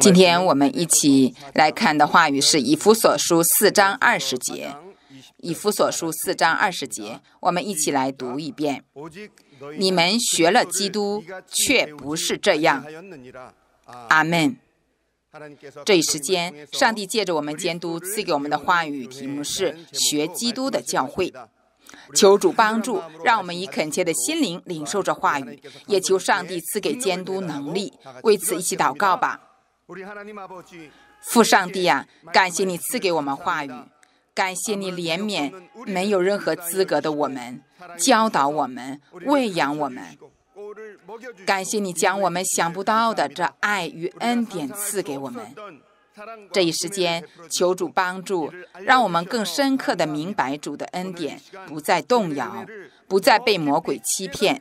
今天我们一起来看的话语是《以弗所书》四章二十节，《以弗所书》四章二十节，我们一起来读一遍。你们学了基督，却不是这样。阿门。这一时间，上帝借着我们监督赐给我们的话语，题目是“学基督的教会”。求主帮助，让我们以恳切的心灵领受着话语，也求上帝赐给监督能力。为此，一起祷告吧。父上帝啊，感谢你赐给我们话语，感谢你怜悯没有任何资格的我们，教导我们，喂养我们。感谢你将我们想不到的这爱与恩典赐给我们。这一时间，求主帮助，让我们更深刻地明白主的恩典，不再动摇，不再被魔鬼欺骗，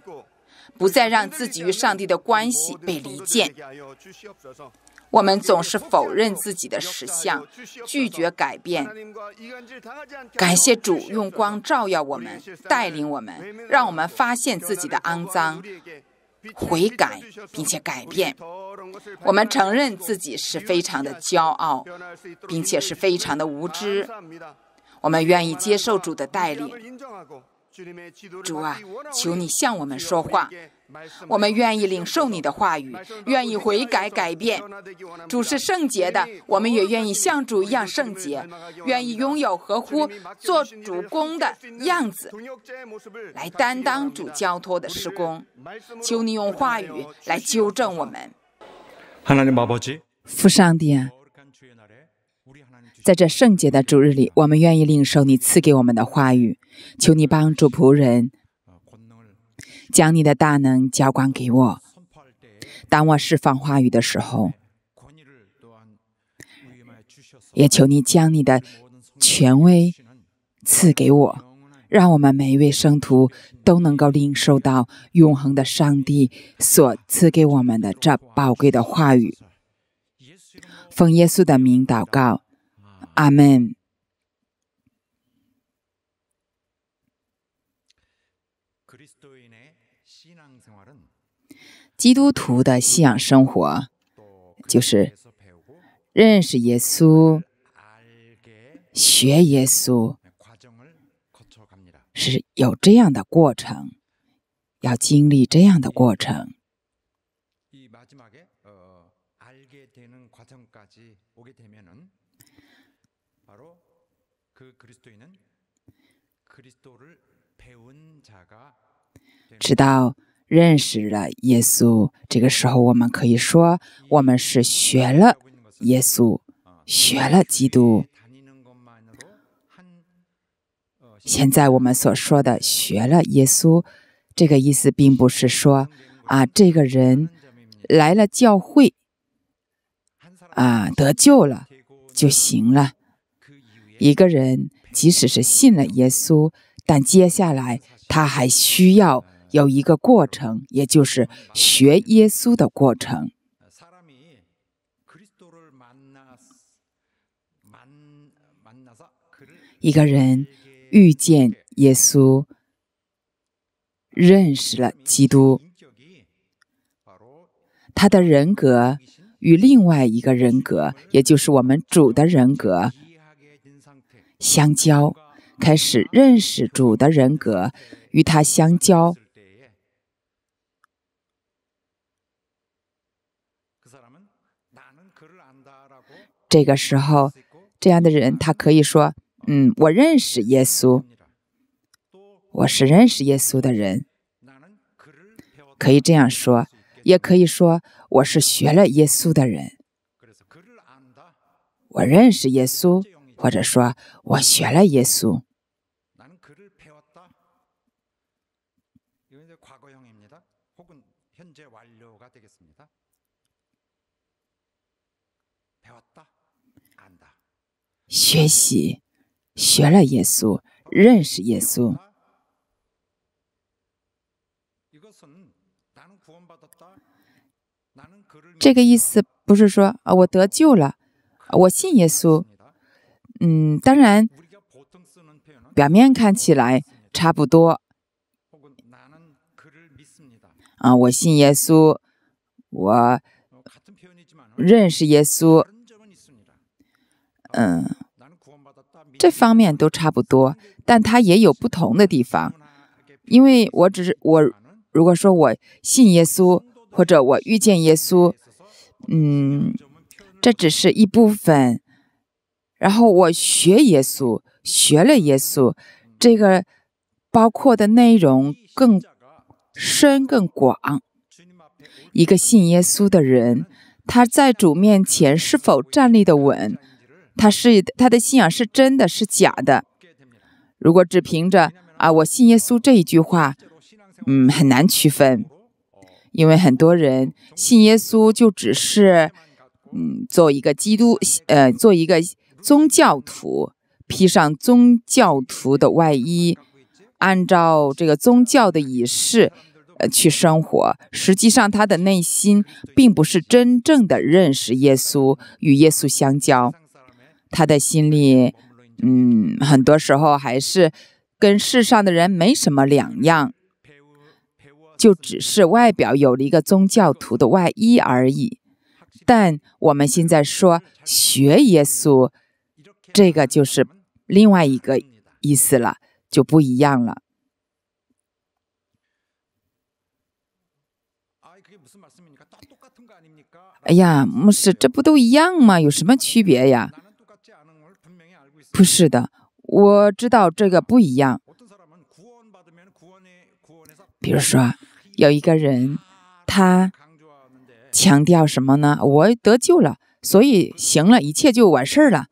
不再让自己与上帝的关系被离间。我们总是否认自己的实相，拒绝改变。感谢主用光照耀我们，带领我们，让我们发现自己的肮脏。悔改，并且改变。我们承认自己是非常的骄傲，并且是非常的无知。我们愿意接受主的带领。主啊，求你向我们说话。我们愿意领受你的话语，愿意悔改改变。主是圣洁的，我们也愿意像主一样圣洁，愿意拥有合乎做主公的样子，来担当主交托的施工。求你用话语来纠正我们。父上帝啊，在这圣洁的主日里，我们愿意领受你赐给我们的话语。求你帮助仆人。将你的大能浇灌给我，当我释放话语的时候，也求你将你的权威赐给我，让我们每一位圣徒都能够领受到永恒的上帝所赐给我们的这宝贵的话语。奉耶稣的名祷告，阿门。基督徒的信仰生活，就是认识耶稣、学耶稣，是有这样的过程，要经历这样的过程。直到认识了耶稣，这个时候我们可以说，我们是学了耶稣，学了基督。现在我们所说的“学了耶稣”这个意思，并不是说啊，这个人来了教会啊得救了就行了。一个人即使是信了耶稣，但接下来他还需要有一个过程，也就是学耶稣的过程。一个人遇见耶稣，认识了基督，他的人格与另外一个人格，也就是我们主的人格相交。开始认识主的人格，与他相交。这个时候，这样的人他可以说：“嗯，我认识耶稣，我是认识耶稣的人。”可以这样说，也可以说：“我是学了耶稣的人。”我认识耶稣，或者说我学了耶稣。学习，学了耶稣，认识耶稣。这个意思不是说啊，我得救了，我信耶稣。嗯，当然，表面看起来差不多。啊，我信耶稣，我认识耶稣。嗯。这方面都差不多，但它也有不同的地方，因为我只是我，如果说我信耶稣或者我遇见耶稣，嗯，这只是一部分，然后我学耶稣，学了耶稣，这个包括的内容更深更广。一个信耶稣的人，他在主面前是否站立的稳？他是他的信仰是真的是假的？如果只凭着啊，我信耶稣这一句话，嗯，很难区分，因为很多人信耶稣就只是嗯，做一个基督，呃，做一个宗教徒，披上宗教徒的外衣，按照这个宗教的仪式，呃，去生活。实际上，他的内心并不是真正的认识耶稣，与耶稣相交。他的心里，嗯，很多时候还是跟世上的人没什么两样，就只是外表有了一个宗教徒的外衣而已。但我们现在说学耶稣，这个就是另外一个意思了，就不一样了。哎呀，牧师，这不都一样吗？有什么区别呀？不是的，我知道这个不一样。比如说，有一个人，他强调什么呢？我得救了，所以行了，一切就完事儿了。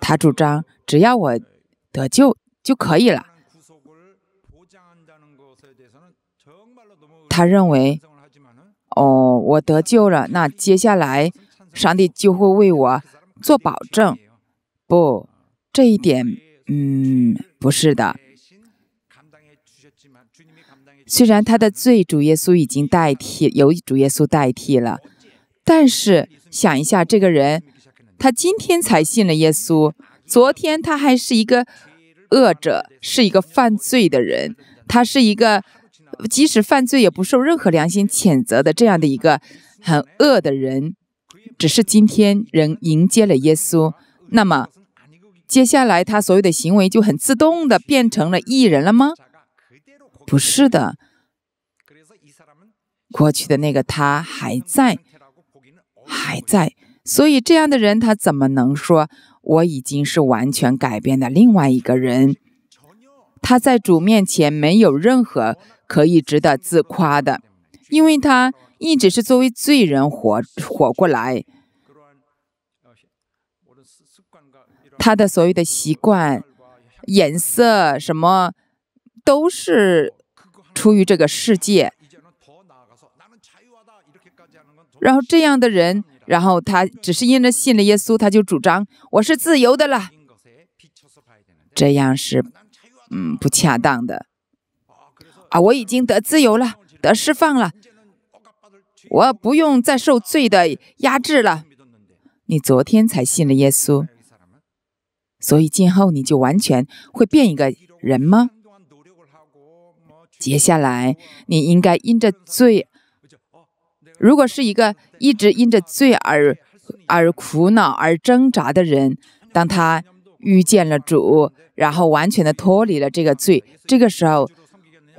他主张只要我得救就可以了。他认为。哦，我得救了。那接下来，上帝就会为我做保证。不，这一点，嗯，不是的。虽然他的罪，主耶稣已经代替，由主耶稣代替了。但是想一下，这个人，他今天才信了耶稣，昨天他还是一个恶者，是一个犯罪的人，他是一个。即使犯罪也不受任何良心谴责的这样的一个很恶的人，只是今天人迎接了耶稣，那么接下来他所有的行为就很自动的变成了艺人了吗？不是的，过去的那个他还在，还在，所以这样的人他怎么能说我已经是完全改变了另外一个人？他在主面前没有任何。可以值得自夸的，因为他一直是作为罪人活活过来，他的所有的习惯、颜色什么，都是出于这个世界。然后这样的人，然后他只是因了信了耶稣，他就主张我是自由的了。这样是，嗯，不恰当的。啊，我已经得自由了，得释放了，我不用再受罪的压制了。你昨天才信了耶稣，所以今后你就完全会变一个人吗？接下来，你应该因着罪，如果是一个一直因着罪而而苦恼、而挣扎的人，当他遇见了主，然后完全的脱离了这个罪，这个时候。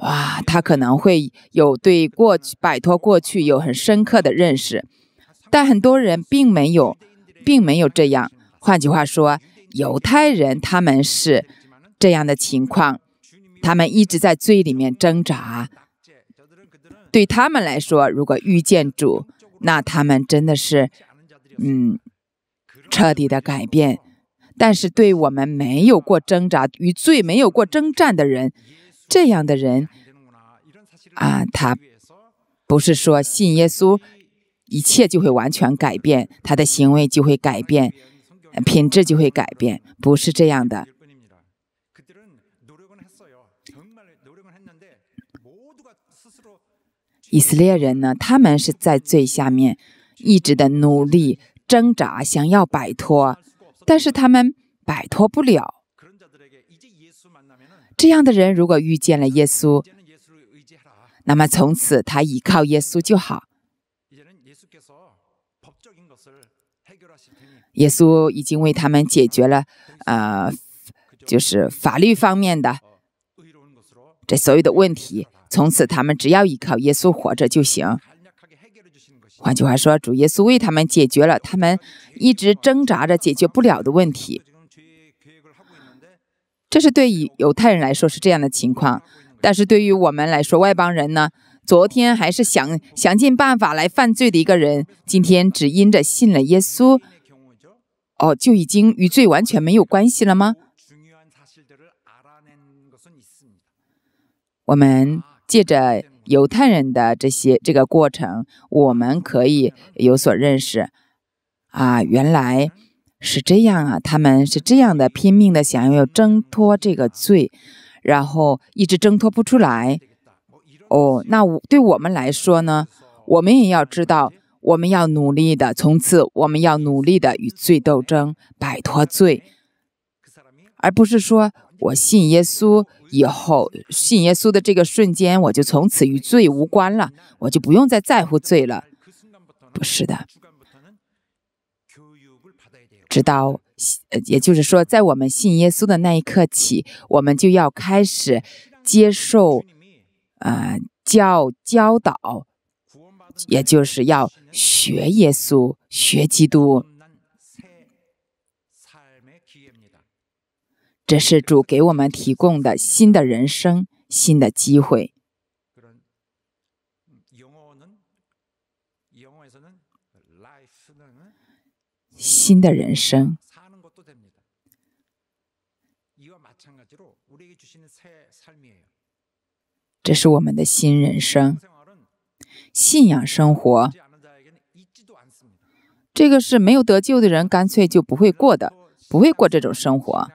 哇，他可能会有对过去摆脱过去有很深刻的认识，但很多人并没有，并没有这样。换句话说，犹太人他们是这样的情况，他们一直在罪里面挣扎。对他们来说，如果遇见主，那他们真的是嗯彻底的改变。但是对我们没有过挣扎与罪没有过征战的人。这样的人啊，他不是说信耶稣，一切就会完全改变，他的行为就会改变，品质就会改变，不是这样的。以色列人呢，他们是在最下面，一直的努力挣扎，想要摆脱，但是他们摆脱不了。这样的人如果遇见了耶稣，那么从此他依靠耶稣就好。耶稣已经为他们解决了，呃，就是法律方面的这所有的问题。从此他们只要依靠耶稣活着就行。换句话说，主耶稣为他们解决了他们一直挣扎着解决不了的问题。这是对于犹太人来说是这样的情况，但是对于我们来说，外邦人呢？昨天还是想想尽办法来犯罪的一个人，今天只因着信了耶稣，哦，就已经与罪完全没有关系了吗？我们借着犹太人的这些这个过程，我们可以有所认识啊，原来。是这样啊，他们是这样的，拼命的想要挣脱这个罪，然后一直挣脱不出来。哦，那我对我们来说呢，我们也要知道，我们要努力的，从此我们要努力的与罪斗争，摆脱罪，而不是说我信耶稣以后，信耶稣的这个瞬间，我就从此与罪无关了，我就不用再在乎罪了，不是的。直到，也就是说，在我们信耶稣的那一刻起，我们就要开始接受，呃，教教导，也就是要学耶稣，学基督。这是主给我们提供的新的人生，新的机会。新的人生，这是我们的新人生，信仰生活。这个是没有得救的人，干脆就不会过的，不会过这种生活。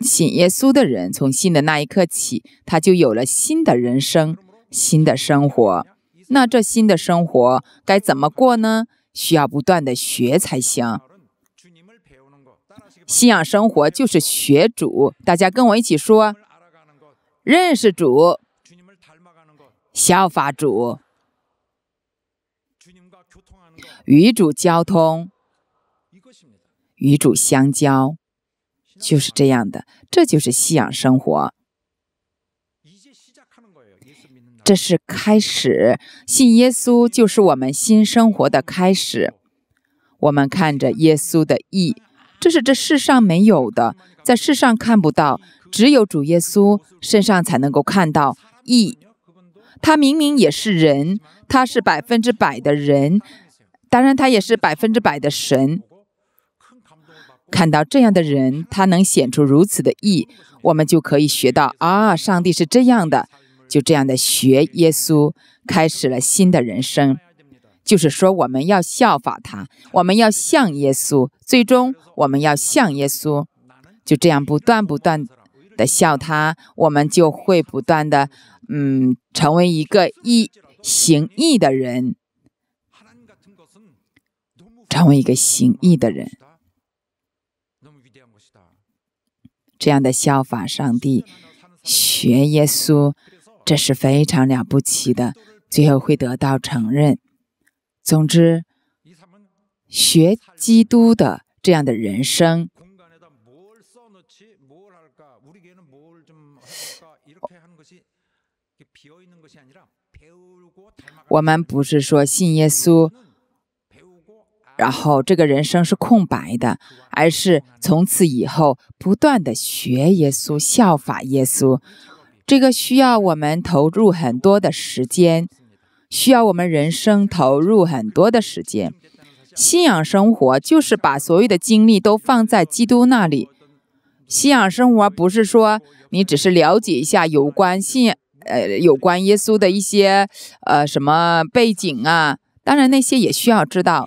信耶稣的人，从信的那一刻起，他就有了新的人生，新的生活。那这新的生活该怎么过呢？需要不断的学才行。信仰生活就是学主，大家跟我一起说：认识主，效法主，与主交通，与主相交，就是这样的。这就是信仰生活。这是开始，信耶稣就是我们新生活的开始。我们看着耶稣的义，这是这世上没有的，在世上看不到，只有主耶稣身上才能够看到义。他明明也是人，他是百分之百的人，当然他也是百分之百的神。看到这样的人，他能显出如此的意，我们就可以学到啊，上帝是这样的。就这样的学耶稣，开始了新的人生。就是说，我们要效法他，我们要像耶稣，最终我们要像耶稣。就这样不断不断的笑他，我们就会不断的嗯，成为一个义行义的人，成为一个行义的人。这样的效法上帝，学耶稣。这是非常了不起的，最后会得到承认。总之，学基督的这样的人生，我们不是说信耶稣，然后这个人生是空白的，而是从此以后不断的学耶稣，效法耶稣。这个需要我们投入很多的时间，需要我们人生投入很多的时间。信仰生活就是把所有的精力都放在基督那里。信仰生活不是说你只是了解一下有关信，呃，有关耶稣的一些，呃，什么背景啊？当然那些也需要知道，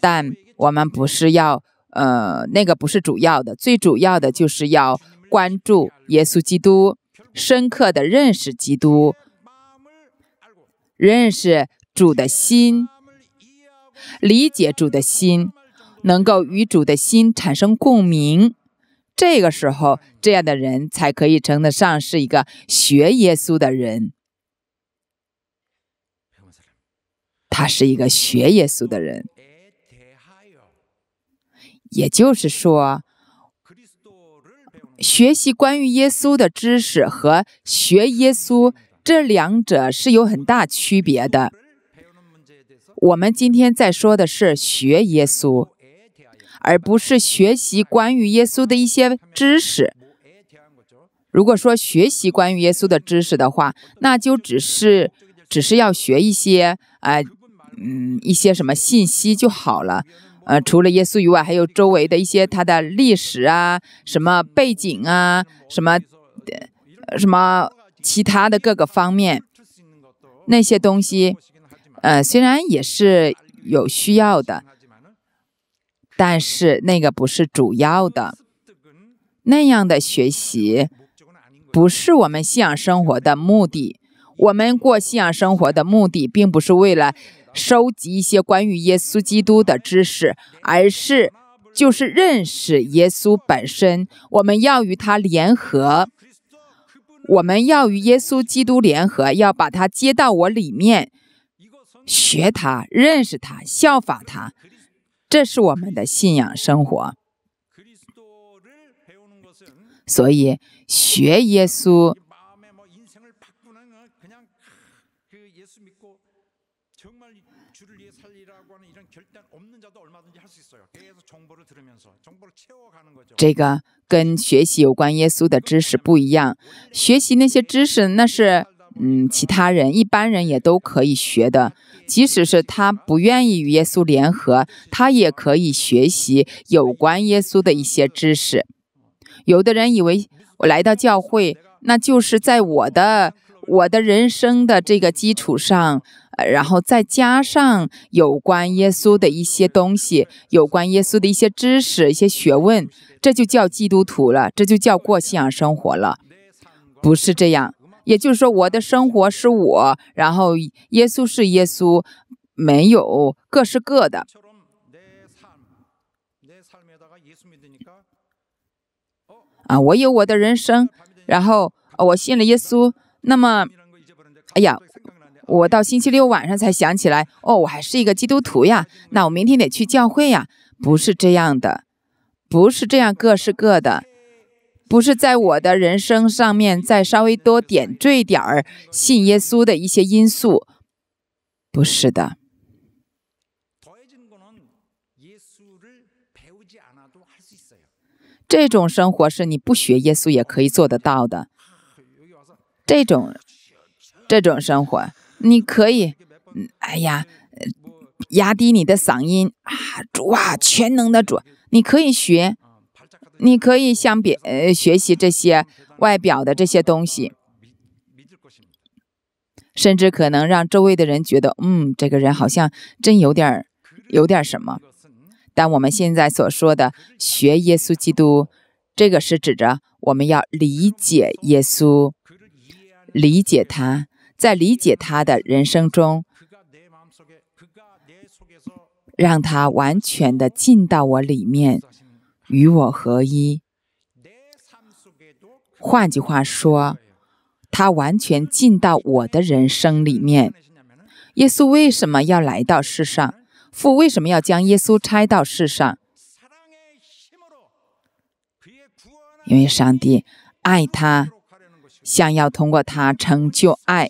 但我们不是要，呃，那个不是主要的，最主要的就是要关注耶稣基督。深刻的认识基督，认识主的心，理解主的心，能够与主的心产生共鸣。这个时候，这样的人才可以称得上是一个学耶稣的人。他是一个学耶稣的人，也就是说。学习关于耶稣的知识和学耶稣这两者是有很大区别的。我们今天在说的是学耶稣，而不是学习关于耶稣的一些知识。如果说学习关于耶稣的知识的话，那就只是只是要学一些，呃嗯，一些什么信息就好了。呃，除了耶稣以外，还有周围的一些他的历史啊，什么背景啊，什么什么其他的各个方面，那些东西，呃，虽然也是有需要的，但是那个不是主要的。那样的学习不是我们信仰生活的目的。我们过信仰生活的目的，并不是为了。收集一些关于耶稣基督的知识，而是就是认识耶稣本身。我们要与他联合，我们要与耶稣基督联合，要把他接到我里面，学他，认识他，效法他，这是我们的信仰生活。所以，学耶稣。这个跟学习有关耶稣的知识不一样，学习那些知识那是嗯其他人一般人也都可以学的，即使是他不愿意与耶稣联合，他也可以学习有关耶稣的一些知识。有的人以为我来到教会，那就是在我的。我的人生的这个基础上，然后再加上有关耶稣的一些东西，有关耶稣的一些知识、一些学问，这就叫基督徒了，这就叫过信仰生活了。不是这样，也就是说，我的生活是我，然后耶稣是耶稣，没有各是各的。啊，我有我的人生，然后我信了耶稣。那么，哎呀，我到星期六晚上才想起来，哦，我还是一个基督徒呀，那我明天得去教会呀，不是这样的，不是这样，各是各的，不是在我的人生上面再稍微多点缀点儿信耶稣的一些因素，不是的，这种生活是你不学耶稣也可以做得到的。这种，这种生活，你可以，哎呀，压低你的嗓音啊，主啊，全能的主，你可以学，你可以向别呃学习这些外表的这些东西，甚至可能让周围的人觉得，嗯，这个人好像真有点儿，有点什么。但我们现在所说的学耶稣基督，这个是指着我们要理解耶稣。理解他，在理解他的人生中，让他完全的进到我里面，与我合一。换句话说，他完全进到我的人生里面。耶稣为什么要来到世上？父为什么要将耶稣差到世上？因为上帝爱他。想要通过他成就爱，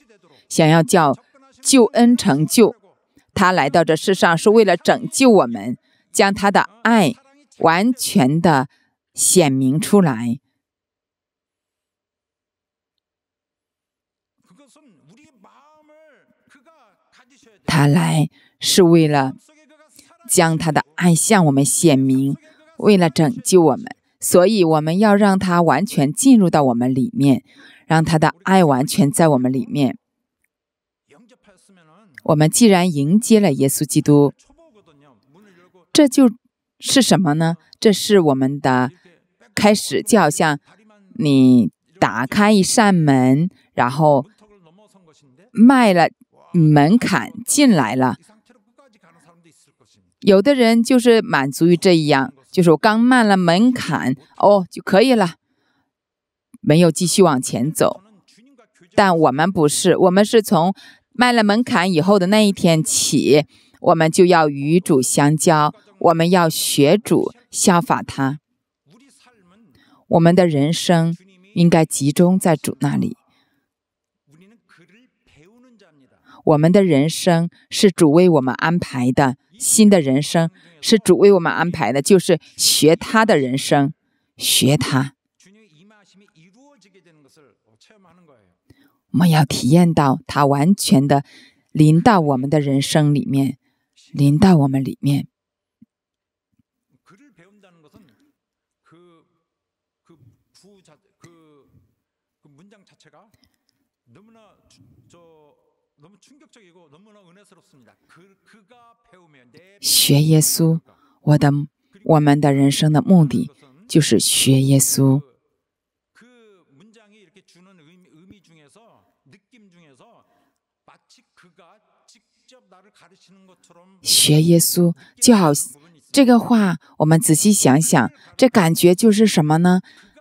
想要叫救恩成就。他来到这世上是为了拯救我们，将他的爱完全的显明出来。他来是为了将他的爱向我们显明，为了拯救我们，所以我们要让他完全进入到我们里面。让他的爱完全在我们里面。我们既然迎接了耶稣基督，这就是什么呢？这是我们的开始，就好像你打开一扇门，然后迈了门槛进来了。有的人就是满足于这一样，就是我刚迈了门槛，哦，就可以了。没有继续往前走，但我们不是，我们是从迈了门槛以后的那一天起，我们就要与主相交，我们要学主，效法他。我们的人生应该集中在主那里，我们的人生是主为我们安排的，新的人生是主为我们安排的，就是学他的人生，学他。我们要体验到他完全的临到我们的人生里面，临到我们里面。学耶稣，我的我们的人生的目的就是学耶稣。学耶稣就好，这个话我们仔细想想，这感觉就是什么呢？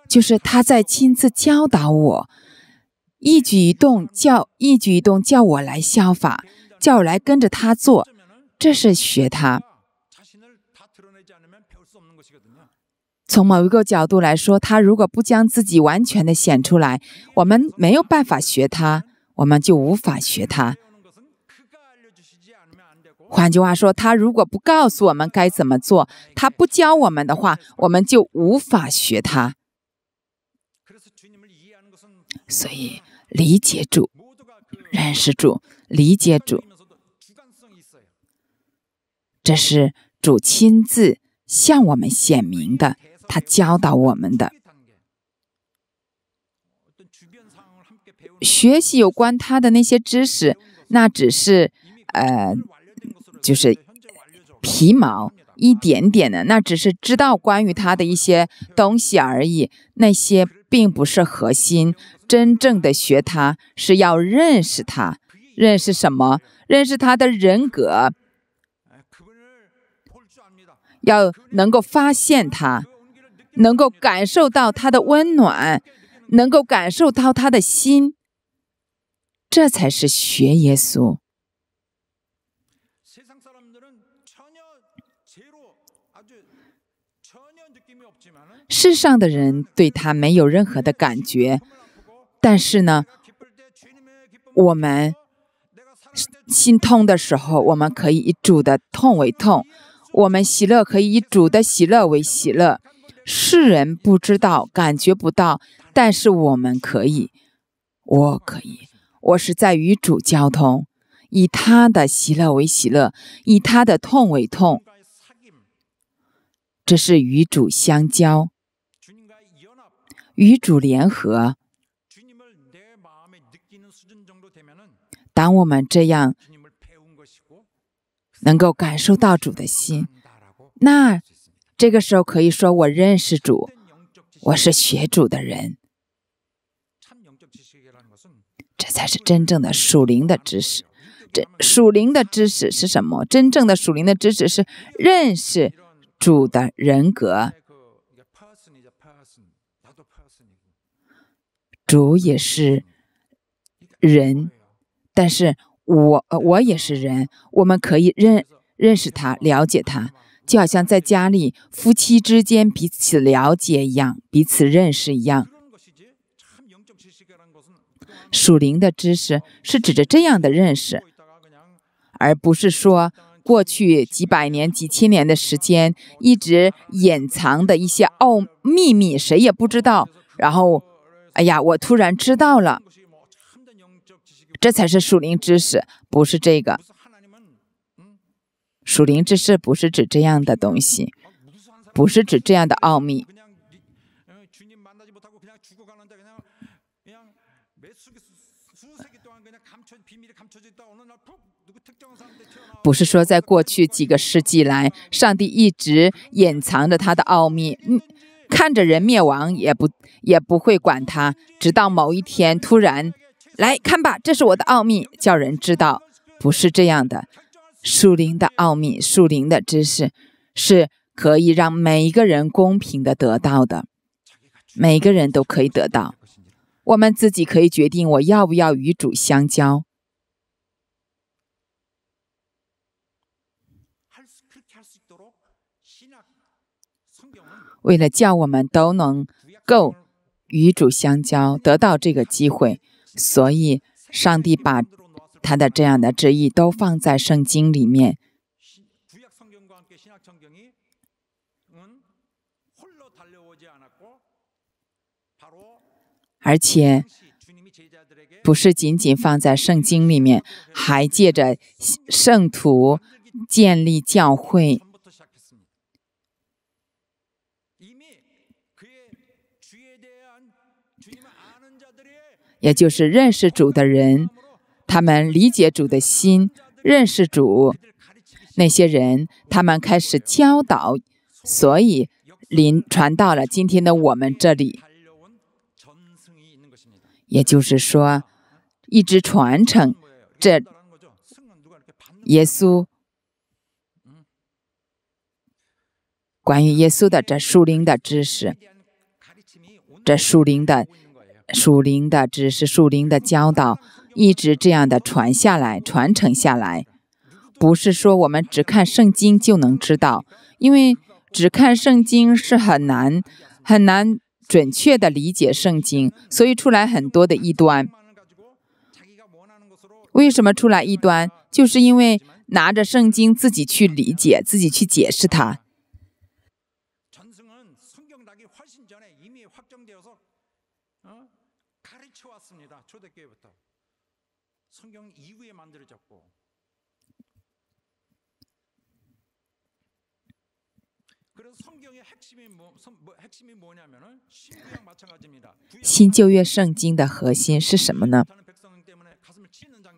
就是他在亲自教导我，一举一动叫一举一动叫我来效法，叫我来跟着他做，这是学他。从某一个角度来说，他如果不将自己完全的显出来，我们没有办法学他，我们就无法学他。换句话说，他如果不告诉我们该怎么做，他不教我们的话，我们就无法学他。所以理解主，认识主，理解主，这是主亲自向我们显明的，他教导我们的。学习有关他的那些知识，那只是呃。就是皮毛一点点的，那只是知道关于他的一些东西而已，那些并不是核心。真正的学他是要认识他，认识什么？认识他的人格，要能够发现他，能够感受到他的温暖，能够感受到他的心，这才是学耶稣。世上的人对他没有任何的感觉，但是呢，我们心痛的时候，我们可以以主的痛为痛；我们喜乐可以以主的喜乐为喜乐。世人不知道，感觉不到，但是我们可以，我可以，我是在与主交通，以他的喜乐为喜乐，以他的痛为痛，这是与主相交。与主联合。当我们这样能够感受到主的心，那这个时候可以说我认识主，我是学主的人。这才是真正的属灵的知识。这属灵的知识是什么？真正的属灵的知识是认识主的人格。主也是人，但是我我也是人，我们可以认认识他，了解他，就好像在家里夫妻之间彼此了解一样，彼此认识一样。属灵的知识是指着这样的认识，而不是说过去几百年、几千年的时间一直隐藏的一些奥秘密，谁也不知道。然后。哎呀，我突然知道了，这才是属灵知识，不是这个。属灵知识不是指这样的东西，不是指这样的奥秘。不是说在过去几个世纪来，上帝一直隐藏着他的奥秘，嗯，看着人灭亡也不。也不会管他，直到某一天突然来看吧，这是我的奥秘，叫人知道不是这样的。树林的奥秘，树林的知识，是可以让每一个人公平的得到的，每个人都可以得到。我们自己可以决定我要不要与主相交。为了叫我们都能够。与主相交，得到这个机会，所以上帝把他的这样的旨意都放在圣经里面，而且不是仅仅放在圣经里面，还借着圣徒建立教会。也就是认识主的人，他们理解主的心，认识主。那些人，他们开始教导，所以临传到了今天的我们这里。也就是说，一直传承这耶稣关于耶稣的这树林的知识，这树林的。属灵的只是属灵的教导，一直这样的传下来、传承下来，不是说我们只看圣经就能知道，因为只看圣经是很难、很难准确的理解圣经，所以出来很多的异端。为什么出来异端？就是因为拿着圣经自己去理解、自己去解释它。新旧约圣经的核心是什么呢？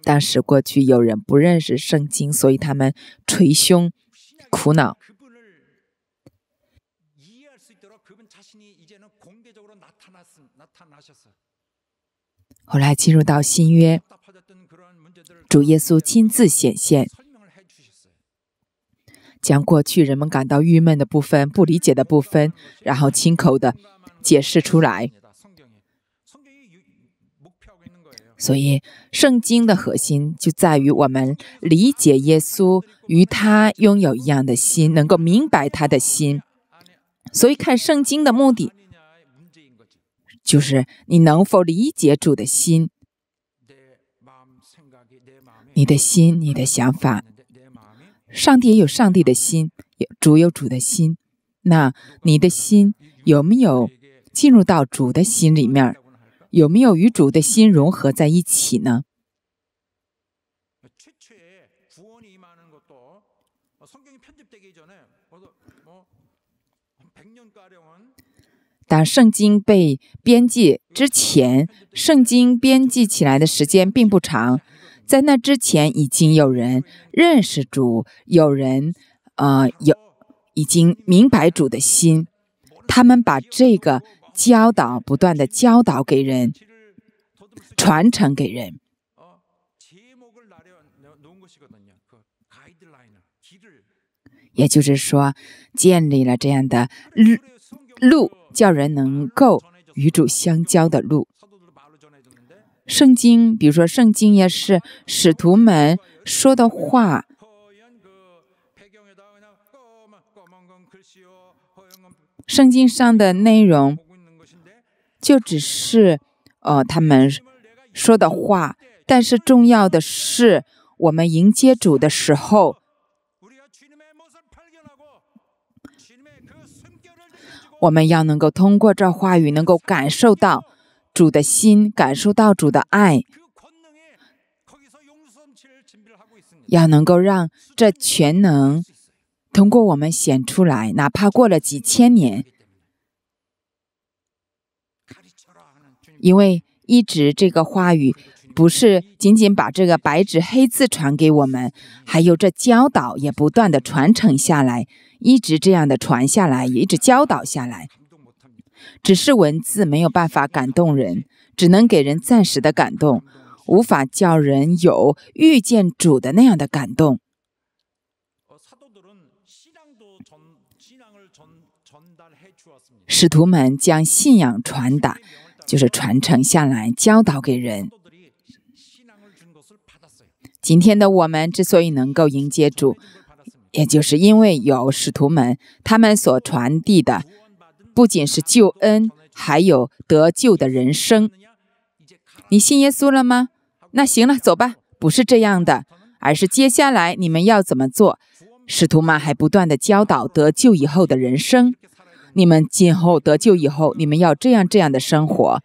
当时过去有人不认识圣经，所以他们捶胸苦恼。后来进入到新约，主耶稣亲自显现。将过去人们感到郁闷的部分、不理解的部分，然后亲口的解释出来。所以，圣经的核心就在于我们理解耶稣，与他拥有一样的心，能够明白他的心。所以，看圣经的目的，就是你能否理解主的心，你的心，你的想法。上帝也有上帝的心，主有主的心。那你的心有没有进入到主的心里面？有没有与主的心融合在一起呢？当圣经被编辑之前，圣经编辑起来的时间并不长。在那之前，已经有人认识主，有人，呃，有已经明白主的心，他们把这个教导不断的教导给人，传承给人，也就是说，建立了这样的路，路叫人能够与主相交的路。圣经，比如说圣经也是使徒们说的话，圣经上的内容就只是呃他们说的话，但是重要的是我们迎接主的时候，我们要能够通过这话语能够感受到。主的心感受到主的爱，要能够让这全能通过我们显出来，哪怕过了几千年，因为一直这个话语不是仅仅把这个白纸黑字传给我们，还有这教导也不断的传承下来，一直这样的传下来，一直教导下来。只是文字没有办法感动人，只能给人暂时的感动，无法叫人有遇见主的那样的感动。使徒们将信仰传达，就是传承下来，教导给人。今天的我们之所以能够迎接主，也就是因为有使徒们他们所传递的。不仅是救恩，还有得救的人生。你信耶稣了吗？那行了，走吧。不是这样的，而是接下来你们要怎么做？使徒们还不断的教导得救以后的人生。你们今后得救以后，你们要这样这样的生活。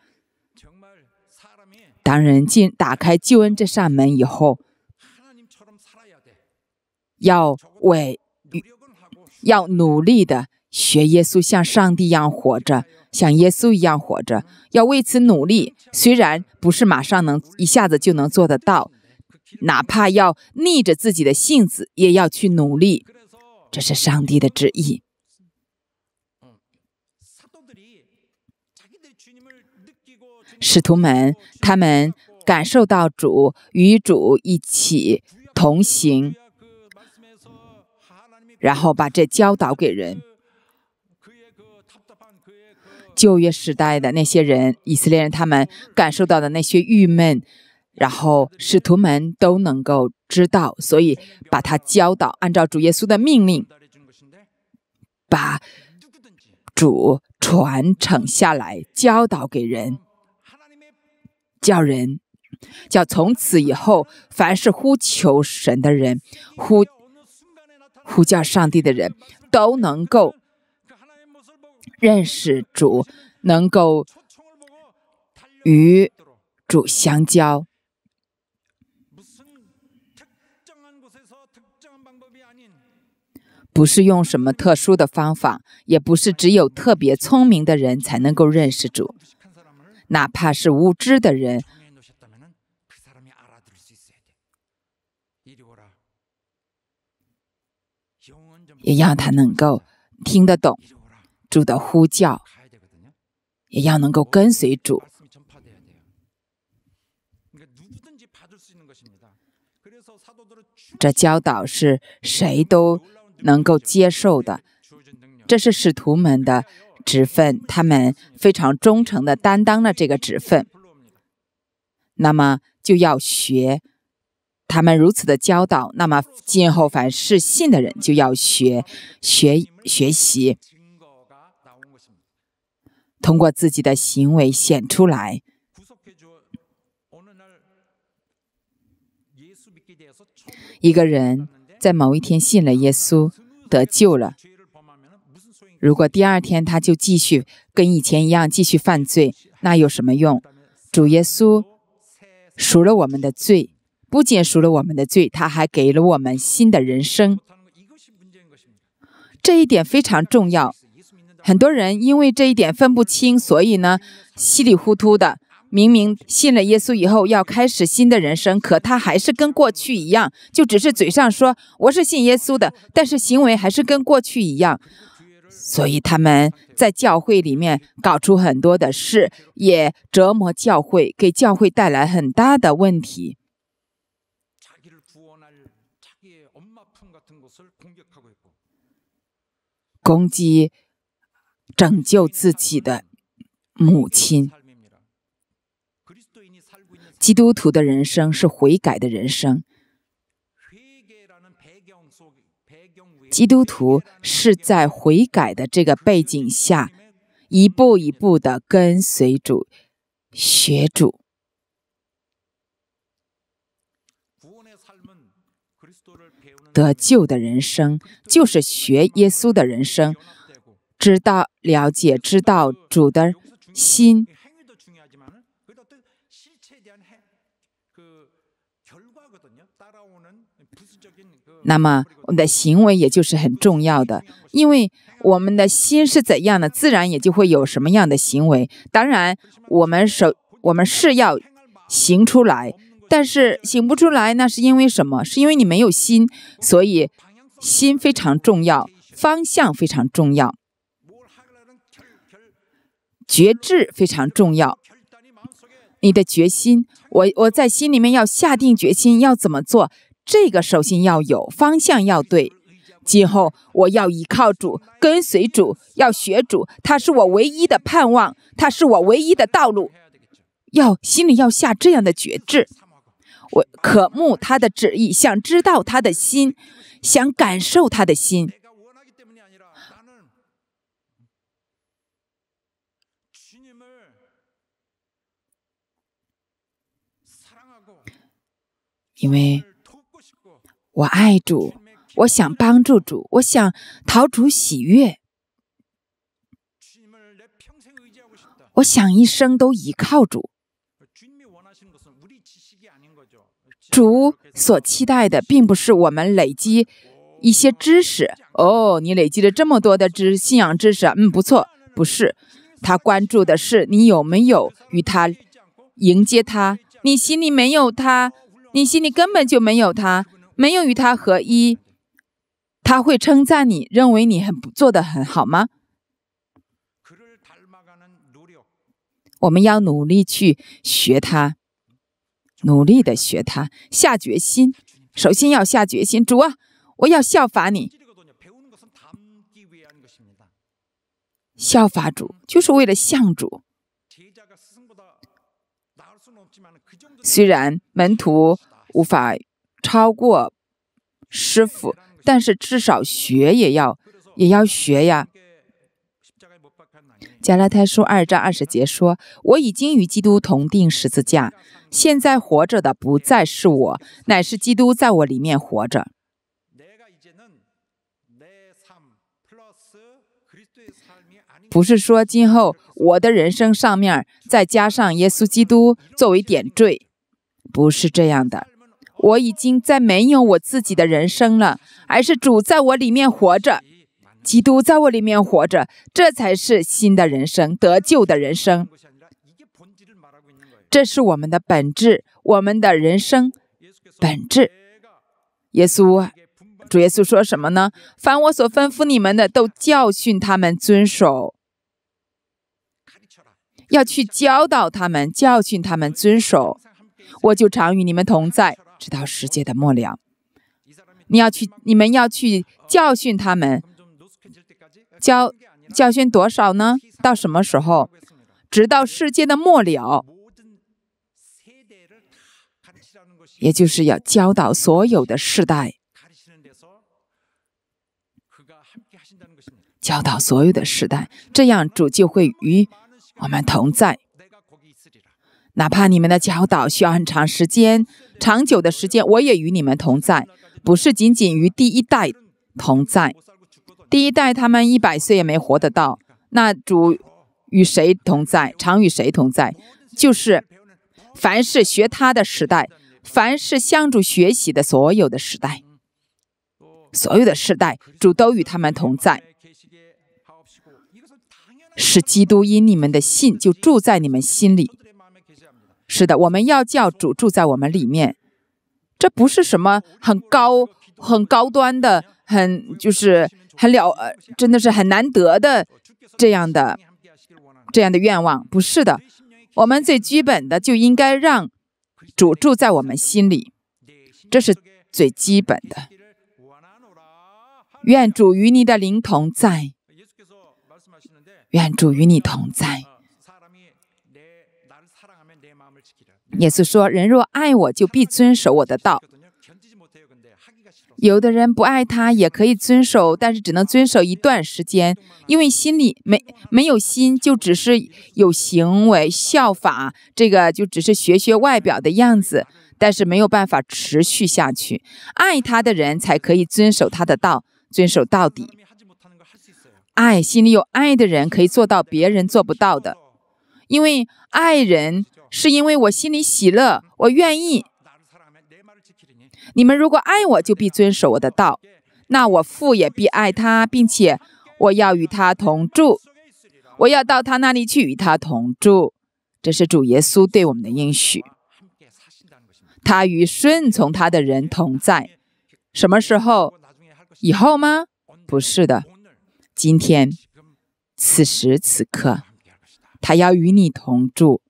当人进打开救恩这扇门以后，要为，要努力的。学耶稣像上帝一样活着，像耶稣一样活着，要为此努力。虽然不是马上能一下子就能做得到，哪怕要逆着自己的性子，也要去努力。这是上帝的旨意。使徒们，他们感受到主与主一起同行，然后把这教导给人。旧约时代的那些人，以色列人，他们感受到的那些郁闷，然后使徒们都能够知道，所以把他教导，按照主耶稣的命令，把主传承下来，教导给人，叫人叫从此以后，凡是呼求神的人，呼呼叫上帝的人，都能够。认识主，能够与主相交，不是用什么特殊的方法，也不是只有特别聪明的人才能够认识主，哪怕是无知的人，也要他能够听得懂。主的呼叫，也要能够跟随主。这教导是谁都能够接受的，这是使徒们的职分，他们非常忠诚的担当了这个职分。那么就要学他们如此的教导。那么今后凡是信的人，就要学学学习。通过自己的行为显出来。一个人在某一天信了耶稣，得救了。如果第二天他就继续跟以前一样继续犯罪，那有什么用？主耶稣赎了我们的罪，不仅赎了我们的罪，他还给了我们新的人生。这一点非常重要。很多人因为这一点分不清，所以呢，稀里糊涂的，明明信了耶稣以后要开始新的人生，可他还是跟过去一样，就只是嘴上说我是信耶稣的，但是行为还是跟过去一样，所以他们在教会里面搞出很多的事，也折磨教会，给教会带来很大的问题，攻击。拯救自己的母亲。基督徒的人生是悔改的人生。基督徒是在悔改的这个背景下，一步一步的跟随主，学主。得救的人生就是学耶稣的人生。知道了解知道主的心，那么我们的行为也就是很重要的，因为我们的心是怎样的，自然也就会有什么样的行为。当然，我们手我们是要行出来，但是行不出来，那是因为什么？是因为你没有心，所以心非常重要，方向非常重要。觉知非常重要，你的决心，我我在心里面要下定决心，要怎么做？这个首先要有方向要对。今后我要依靠主，跟随主，要学主，他是我唯一的盼望，他是我唯一的道路。要心里要下这样的决志，我渴慕他的旨意，想知道他的心，想感受他的心。因为我爱主，我想帮助主，我想讨主喜悦，我想一生都依靠主。主所期待的并不是我们累积一些知识哦，你累积了这么多的知信仰知识，嗯，不错。不是，他关注的是你有没有与他迎接他，你心里没有他。你心里根本就没有他，没有与他合一，他会称赞你，认为你很不做得很好吗？我们要努力去学他，努力的学他，下决心，首先要下决心。主，啊，我要效法你，效法主就是为了向主。虽然门徒无法超过师傅，但是至少学也要也要学呀。加拉太书二章二十节说：“我已经与基督同定十字架，现在活着的不再是我，乃是基督在我里面活着。”不是说今后我的人生上面再加上耶稣基督作为点缀。不是这样的，我已经在没有我自己的人生了，而是主在我里面活着，基督在我里面活着，这才是新的人生，得救的人生。这是我们的本质，我们的人生本质。耶稣，主耶稣说什么呢？凡我所吩咐你们的，都教训他们遵守，要去教导他们，教训他们遵守。我就常与你们同在，直到世界的末了。你要去，你们要去教训他们，教教训多少呢？到什么时候？直到世界的末了，也就是要教导所有的世代，教导所有的世代，这样主就会与我们同在。哪怕你们的教导需要很长时间、长久的时间，我也与你们同在，不是仅仅与第一代同在。第一代他们一百岁也没活得到。那主与谁同在？常与谁同在？就是凡是学他的时代，凡是向主学习的所有的时代，所有的时代，主都与他们同在。使基督因你们的信就住在你们心里。是的，我们要叫主住在我们里面，这不是什么很高、很高端的、很就是很了，真的是很难得的这样的、这样的愿望，不是的。我们最基本的就应该让主住在我们心里，这是最基本的。愿主与你的灵同在，愿主与你同在。也是说，人若爱我，就必遵守我的道。有的人不爱他，也可以遵守，但是只能遵守一段时间，因为心里没没有心，就只是有行为效法，这个就只是学学外表的样子，但是没有办法持续下去。爱他的人才可以遵守他的道，遵守到底。爱心里有爱的人，可以做到别人做不到的，因为爱人。是因为我心里喜乐，我愿意。你们如果爱我，就必遵守我的道；那我父也必爱他，并且我要与他同住。我要到他那里去与他同住。这是主耶稣对我们的应许。他与顺从他的人同在。什么时候？以后吗？不是的，今天，此时此刻，他要与你同住。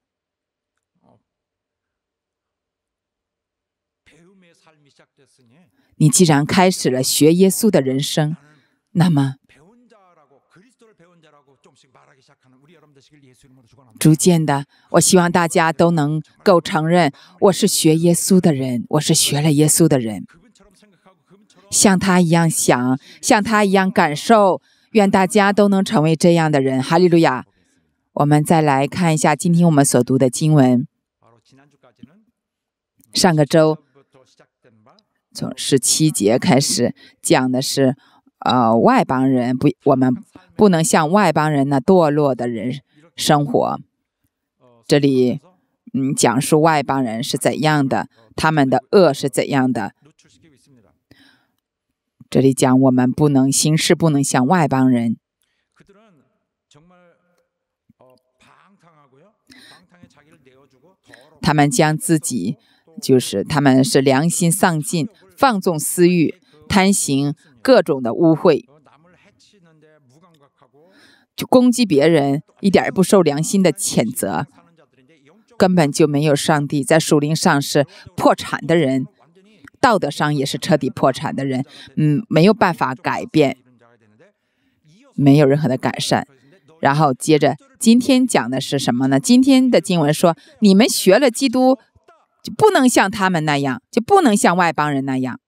你既然开始了学耶稣的人生，那么逐渐的，我希望大家都能够承认我是学耶稣的人，我是学了耶稣的人，像他一样想，像他一样感受。愿大家都能成为这样的人。哈利路亚！我们再来看一下今天我们所读的经文，上个周。从十七节开始讲的是，呃，外邦人不，我们不能像外邦人那堕落的人生活。这里，嗯，讲述外邦人是怎样的，他们的恶是怎样的。这里讲我们不能行事，不能像外邦人。他们将自己，就是他们是良心丧尽。放纵私欲、贪行各种的污秽，就攻击别人，一点也不受良心的谴责，根本就没有上帝。在属灵上是破产的人，道德上也是彻底破产的人。嗯，没有办法改变，没有任何的改善。然后接着，今天讲的是什么呢？今天的经文说：“你们学了基督。”就不能像他们那样，就不能像外邦人那样。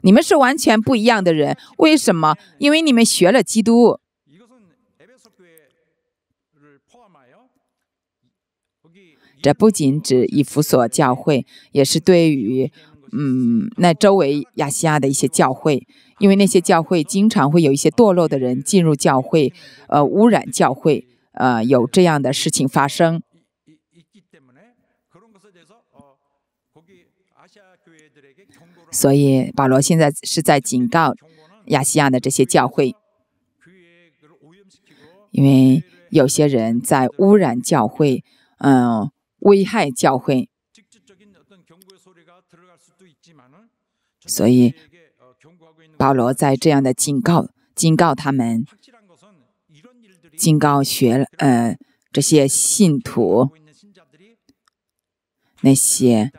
你们是完全不一样的人，为什么？因为你们学了基督。这不仅指以弗所教会，也是对于嗯，那周围亚细亚的一些教会，因为那些教会经常会有一些堕落的人进入教会，呃，污染教会，呃，有这样的事情发生。所以保罗现在是在警告亚细亚的这些教会，因为有些人在污染教会，嗯，危害教会。所以保罗在这样的警告，警告他们，警告学，呃，这些信徒那些。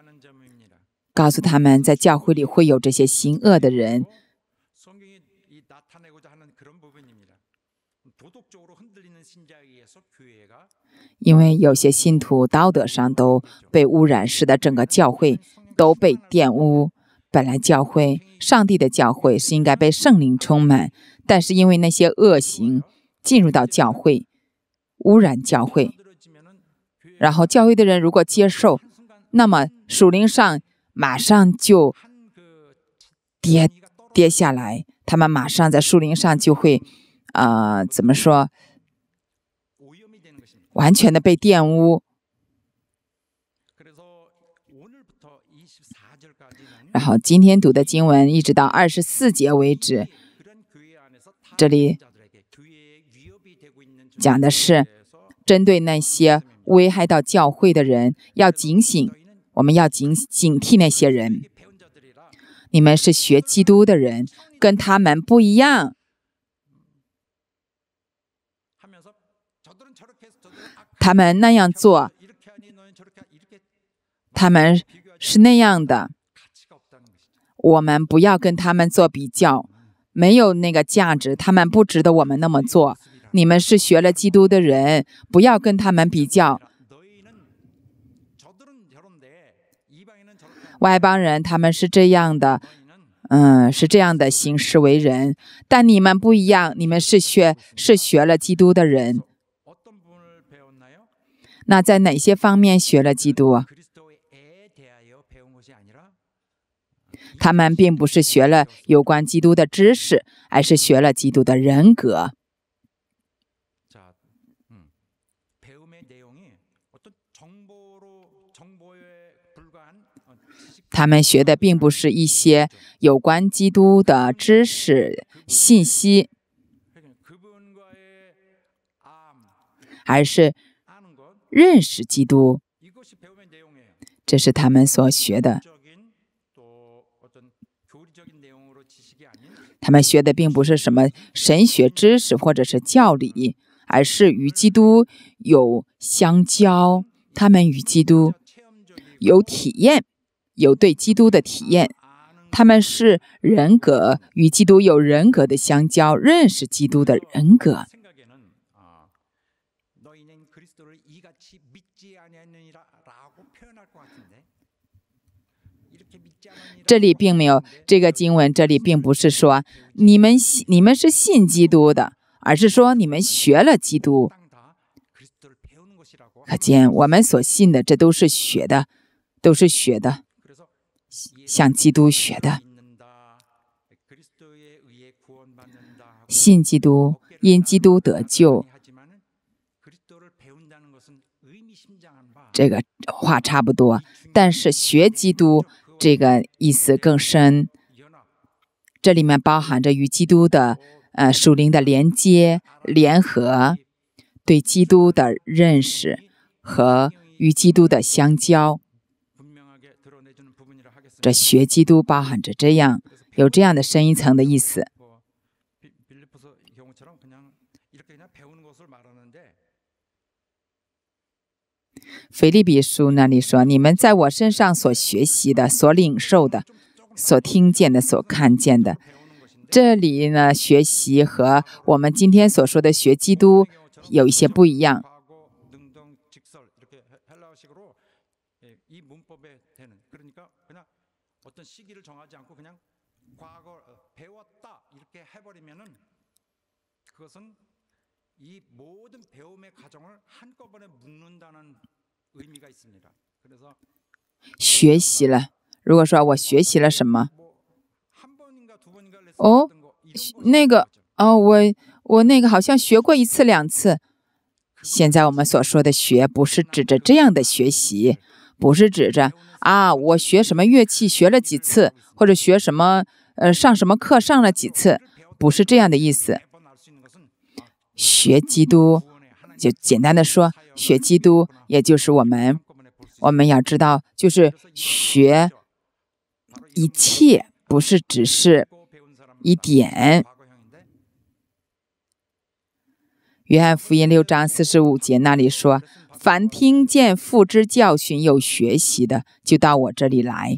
告诉他们，在教会里会有这些行恶的人，因为有些信徒道德上都被污染，使得整个教会都被玷污。本来教会，上帝的教会是应该被圣灵充满，但是因为那些恶行进入到教会，污染教会，然后教会的人如果接受，那么属灵上。马上就跌跌下来，他们马上在树林上就会，呃，怎么说？完全的被玷污。然后今天读的经文一直到二十四节为止，这里讲的是针对那些危害到教会的人要警醒。我们要警警惕那些人。你们是学基督的人，跟他们不一样。他们那样做，他们是那样的。我们不要跟他们做比较，没有那个价值，他们不值得我们那么做。你们是学了基督的人，不要跟他们比较。外邦人他们是这样的，嗯，是这样的行事为人，但你们不一样，你们是学是学了基督的人。那在哪些方面学了基督啊？他们并不是学了有关基督的知识，而是学了基督的人格。他们学的并不是一些有关基督的知识信息，而是认识基督。这是他们所学的。他们学的并不是什么神学知识或者是教理，而是与基督有相交，他们与基督有体验。有对基督的体验，他们是人格与基督有人格的相交，认识基督的人格。这里并没有这个经文，这里并不是说你们信、你们是信基督的，而是说你们学了基督。可见我们所信的，这都是学的，都是学的。向基督学的，信基督，因基督得救，这个话差不多。但是学基督这个意思更深，这里面包含着与基督的，呃，属灵的连接、联合，对基督的认识和与基督的相交。这学基督包含着这样，有这样的深一层的意思。菲利比书那里说：“你们在我身上所学习的、所领受的、所听见的、所看见的，这里呢，学习和我们今天所说的学基督有一些不一样。”学习了。如果说我学习了什么，哦，那个，哦，我我那个好像学过一次两次。现在我们所说的“学”不是指着这样的学习，不是指着。啊，我学什么乐器学了几次，或者学什么，呃，上什么课上了几次，不是这样的意思。学基督，就简单的说，学基督，也就是我们，我们要知道，就是学一切，不是只是一点。约翰福音六章四十五节那里说。凡听见父之教训又学习的，就到我这里来。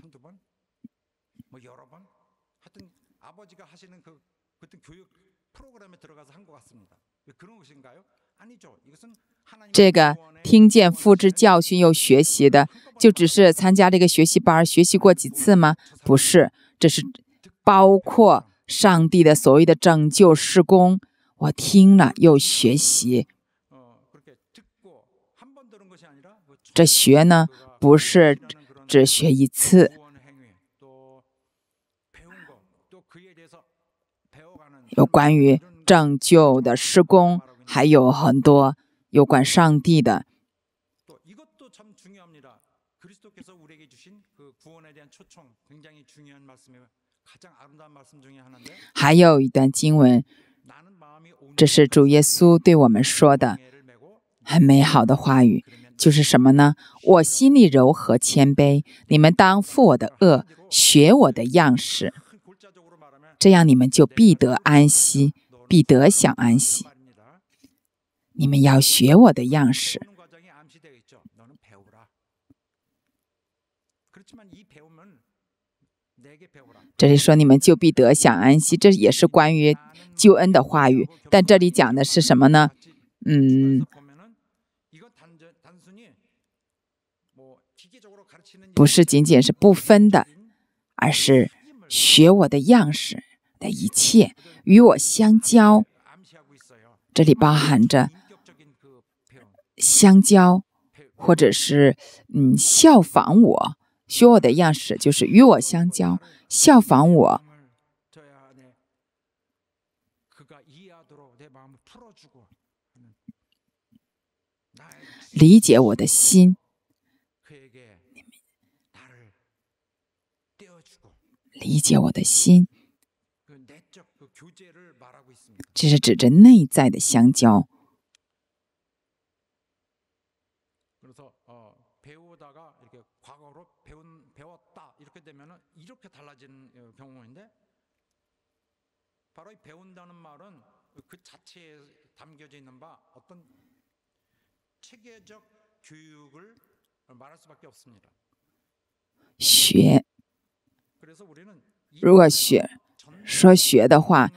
这个听见父之教训又学习的，就只是参加这个学习班学习过几次吗？不是，这是包括上帝的所谓的拯救施工。我听了又学习。这学呢，不是只学一次，有关于拯救的施工，还有很多有关上帝的，还有一段经文，这是主耶稣对我们说的，很美好的话语。就是什么呢？我心里柔和谦卑，你们当负我的恶，学我的样式，这样你们就必得安息，必得享安息。你们要学我的样式。这里说你们就必得享安息，这也是关于救恩的话语。但这里讲的是什么呢？嗯。不是仅仅是不分的，而是学我的样式的一切与我相交。这里包含着相交，或者是嗯效仿我，学我的样式，就是与我相交，效仿我，理解我的心。理解我的心，这是指着内在的相交。学。如果学说学的话，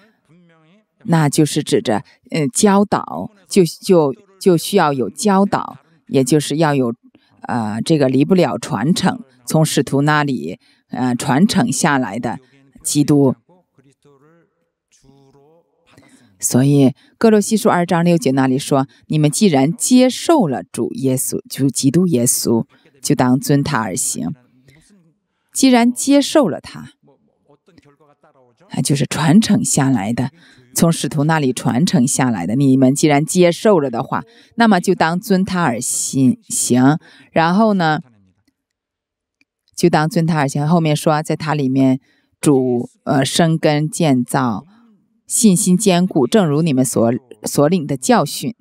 那就是指着嗯教导，就就就需要有教导，也就是要有呃这个离不了传承，从使徒那里呃传承下来的基督。所以哥罗西书二章六节那里说：“你们既然接受了主耶稣，就基督耶稣，就当遵他而行。”既然接受了他，啊，就是传承下来的，从使徒那里传承下来的。你们既然接受了的话，那么就当尊他而行。行，然后呢，就当尊他而行。后面说，在他里面主呃生根建造，信心坚固，正如你们所所领的教训。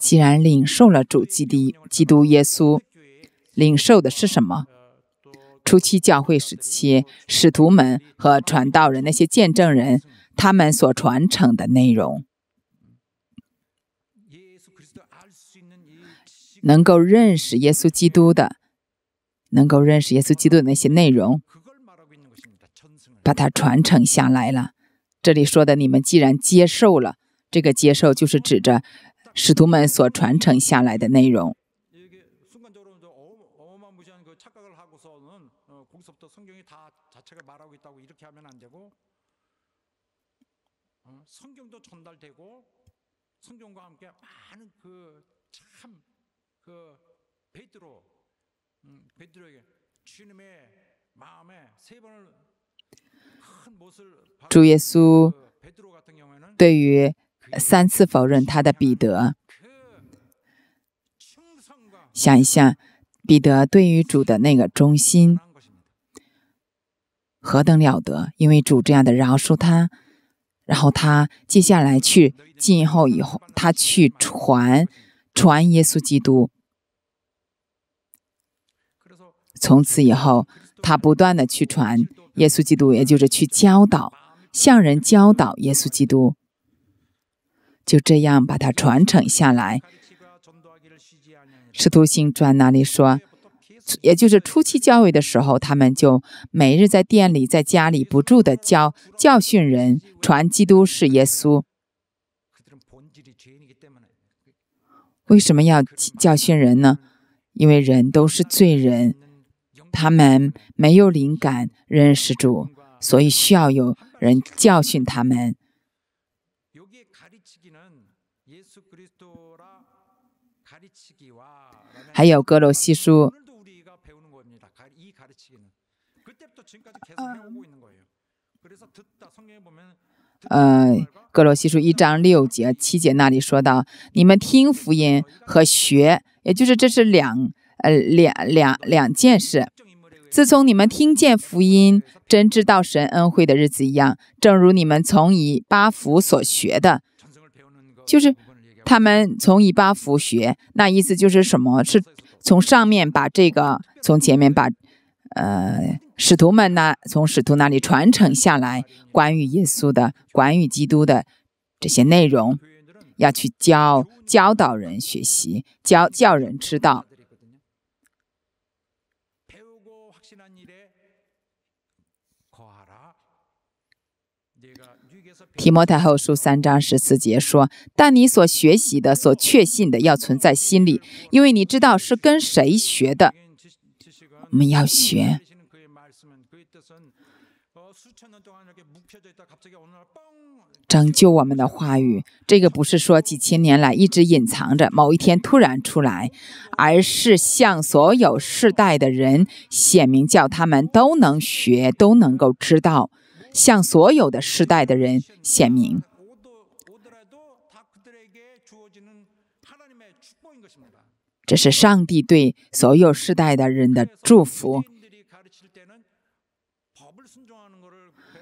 既然领受了主基督基督耶稣。领受的是什么？初期教会时期，使徒们和传道人那些见证人，他们所传承的内容，能够认识耶稣基督的，能够认识耶稣基督的那些内容，把它传承下来了。这里说的，你们既然接受了，这个接受就是指着使徒们所传承下来的内容。主耶稣对于三次否认他的彼得，想一下彼得对于主的那个忠心。何等了得！因为主这样的饶恕他，然后他接下来去，今后以后他去传传耶稣基督，从此以后他不断的去传耶稣基督，也就是去教导，向人教导耶稣基督，就这样把它传承下来。《使徒行传》那里说。也就是初期教会的时候，他们就每日在店里、在家里不住的教教训人，传基督是耶稣。为什么要教训人呢？因为人都是罪人，他们没有灵感认识主，所以需要有人教训他们。还有格罗西书。呃，格罗西书一章六节七节那里说到，你们听福音和学，也就是这是两呃两两两件事。自从你们听见福音，真知道神恩惠的日子一样，正如你们从以巴弗所学的，就是他们从以巴弗学，那意思就是什么是从上面把这个，从前面把。呃，使徒们呢，从使徒那里传承下来关于耶稣的、关于基督的这些内容，要去教教导人学习，教教人知道。提摩太后书三章十四节说：“但你所学习的、所确信的，要存在心里，因为你知道是跟谁学的。”我们要学拯救我们的话语。这个不是说几千年来一直隐藏着，某一天突然出来，而是向所有世代的人显明，叫他们都能学，都能够知道，向所有的世代的人显明。这是上帝对所有世代的人的祝福。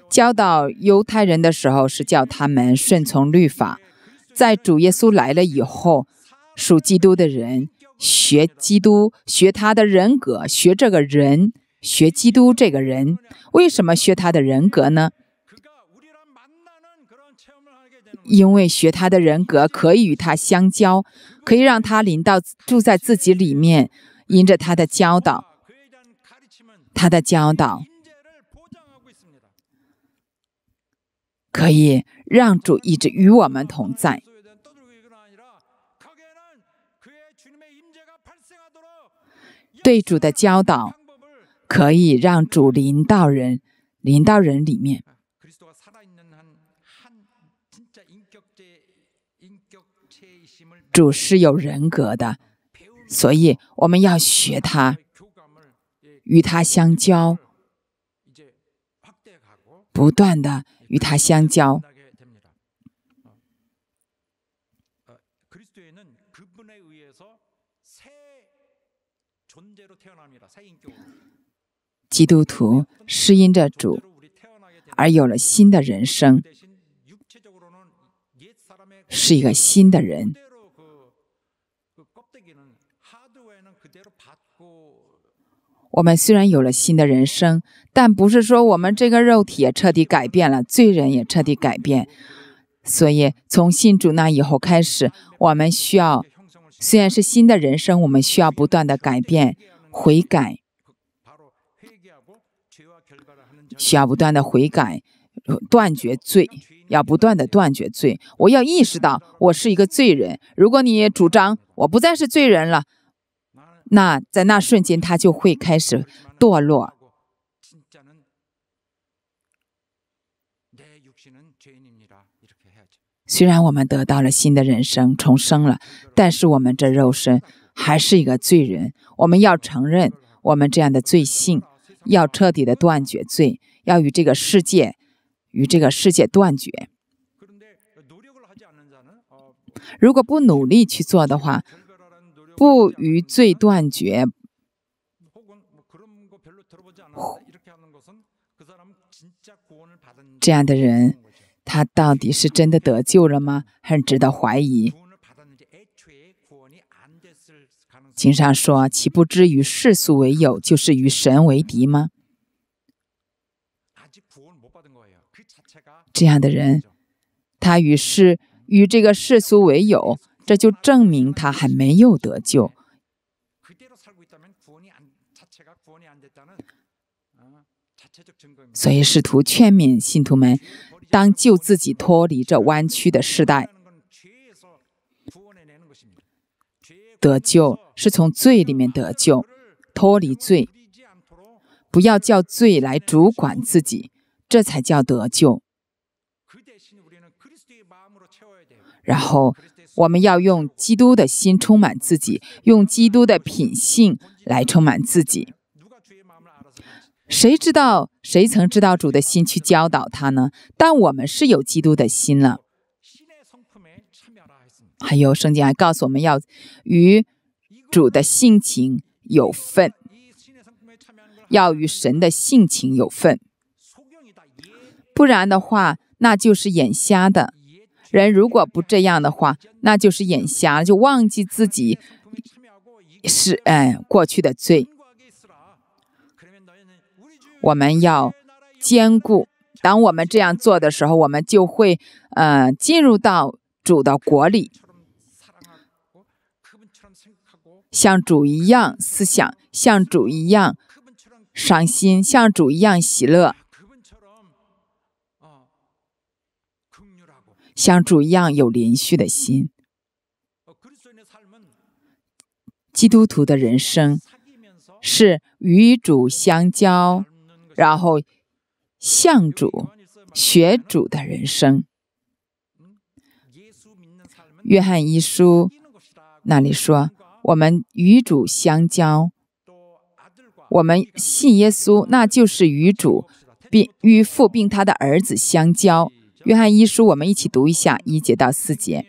教导犹太人的时候是叫他们顺从律法，在主耶稣来了以后，属基督的人学基督，学他的人格，学这个人，学基督这个人。为什么学他的人格呢？因为学他的人格可以与他相交，可以让他临到住在自己里面，因着他的教导，他的教导可以让主一直与我们同在。对主的教导可以让主临到人，临到人里面。主是有人格的，所以我们要学他，与他相交，不断的与他相交。基督徒是因着主而有了新的人生，是一个新的人。我们虽然有了新的人生，但不是说我们这个肉体也彻底改变了，罪人也彻底改变。所以从信主那以后开始，我们需要，虽然是新的人生，我们需要不断的改变、悔改，需要不断的悔改、断绝罪，要不断的断绝罪。我要意识到我是一个罪人。如果你主张我不再是罪人了，那在那瞬间，他就会开始堕落。虽然我们得到了新的人生，重生了，但是我们这肉身还是一个罪人。我们要承认我们这样的罪性，要彻底的断绝罪，要与这个世界、与这个世界断绝。如果不努力去做的话，不与罪断绝，这样的人，他到底是真的得救了吗？很值得怀疑。经上说：“岂不知与世俗为友，就是与神为敌吗？”这样的人，他与世与这个世俗为友。这就证明他还没有得救，所以试图劝勉信徒们：当救自己脱离这弯曲的时代，得救是从罪里面得救，脱离罪，不要叫罪来主管自己，这才叫得救。然后。我们要用基督的心充满自己，用基督的品性来充满自己。谁知道？谁曾知道主的心去教导他呢？但我们是有基督的心了。还有圣经还告诉我们要与主的性情有份，要与神的性情有份，不然的话，那就是眼瞎的。人如果不这样的话，那就是眼瞎，就忘记自己是哎过去的罪。我们要兼顾。当我们这样做的时候，我们就会呃进入到主的国里，像主一样思想，像主一样伤心，像主一样喜乐。像主一样有连续的心，基督徒的人生是与主相交，然后向主学主的人生。约翰一书那里说：“我们与主相交，我们信耶稣，那就是与主并与父并他的儿子相交。”约翰一书，我们一起读一下一节到四节。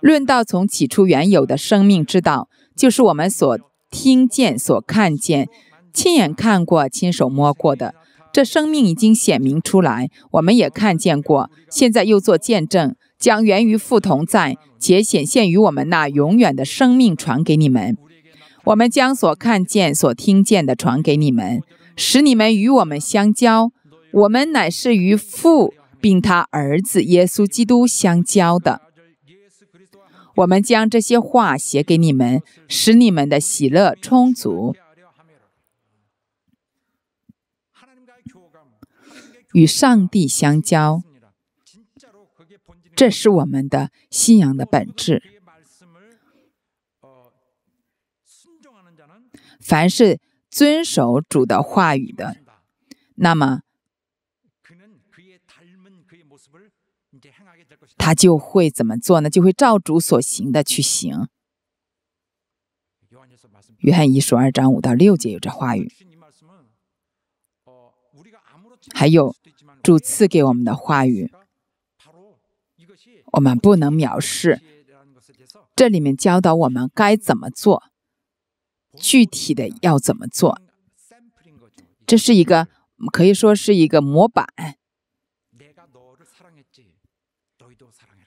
论道从起初原有的生命之道，就是我们所听见、所看见、亲眼看过、亲手摸过的这生命已经显明出来，我们也看见过，现在又做见证，将源于父同在且显现于我们那永远的生命传给你们。我们将所看见、所听见的传给你们，使你们与我们相交。我们乃是与父。并他儿子耶稣基督相交的，我们将这些话写给你们，使你们的喜乐充足，与上帝相交。这是我们的信仰的本质。凡是遵守主的话语的，那么。他就会怎么做呢？就会照主所行的去行。约翰一书二章五到六节有这话语，还有主赐给我们的话语，我们不能藐视。这里面教导我们该怎么做，具体的要怎么做，这是一个可以说是一个模板。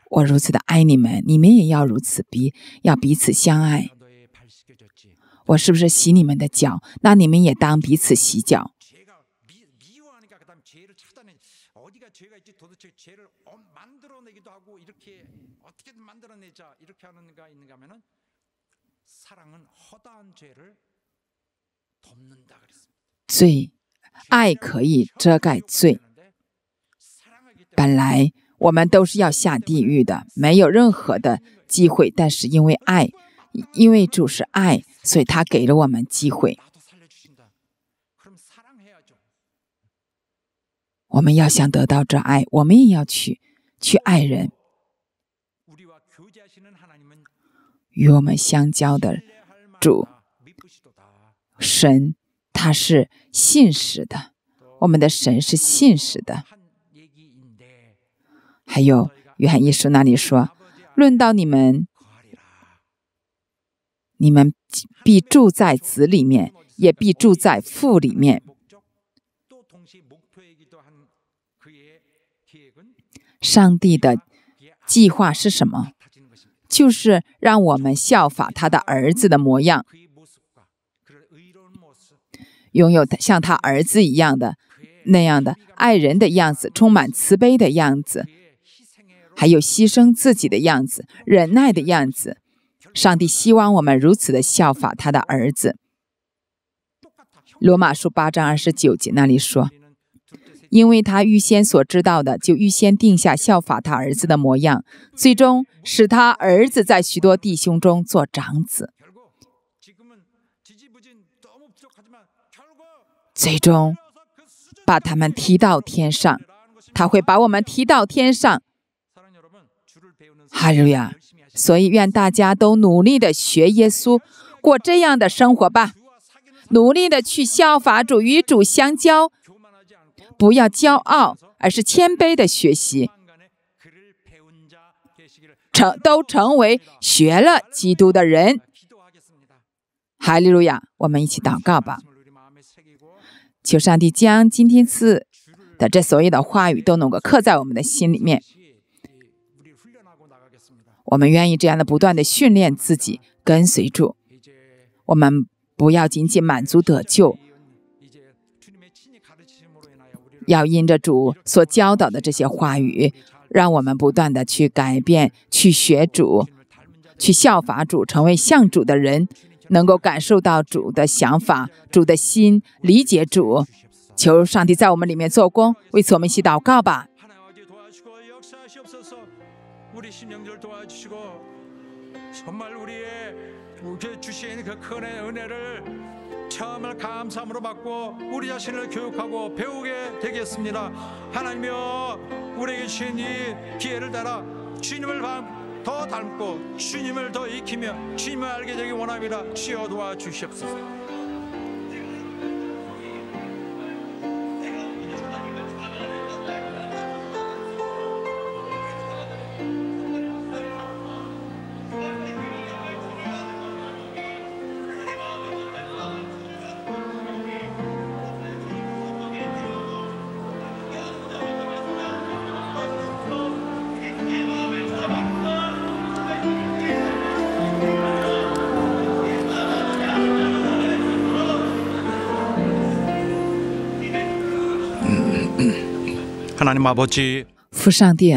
我如此的爱你们，你们也要如此，彼要彼此相爱。我是不是洗你们的脚？那你们也当彼此洗脚。罪，爱可以遮盖罪。本来。我们都是要下地狱的，没有任何的机会。但是因为爱，因为主是爱，所以他给了我们机会。我们要想得到这爱，我们也要去去爱人，与我们相交的主神，他是信实的。我们的神是信实的。还有约翰一书那里说：“论到你们，你们必住在子里面，也必住在父里面。”上帝的计划是什么？就是让我们效法他的儿子的模样，拥有像他儿子一样的那样的爱人的样子，充满慈悲的样子。还有牺牲自己的样子、忍耐的样子，上帝希望我们如此的效法他的儿子。罗马书八章二十九节那里说：“因为他预先所知道的，就预先定下效法他儿子的模样，最终使他儿子在许多弟兄中做长子，最终把他们提到天上。他会把我们提到天上。”哈利路亚！所以，愿大家都努力的学耶稣，过这样的生活吧。努力的去效法主，与主相交，不要骄傲，而是谦卑的学习，成都成为学了基督的人。哈利路亚！我们一起祷告吧。求上帝将今天赐的这所有的话语都能够刻在我们的心里面。我们愿意这样的不断的训练自己，跟随主。我们不要仅仅满足得救，要因着主所教导的这些话语，让我们不断的去改变，去学主，去效法主，成为像主的人，能够感受到主的想法，主的心，理解主。求上帝在我们里面做工，为此我们一起祷告吧。 우리 심령들 도와주시고 정말 우리의 주신 그 큰 은혜를 처음을 감사함으로 받고 우리 자신을 교육하고 배우게 되겠습니다 하나님여 우리에게 주신 이 기회를 따라 주님을 더 닮고 주님을 더 익히며 주님을 알게 되기 원합니다 주여 도와주시옵소서 父上帝，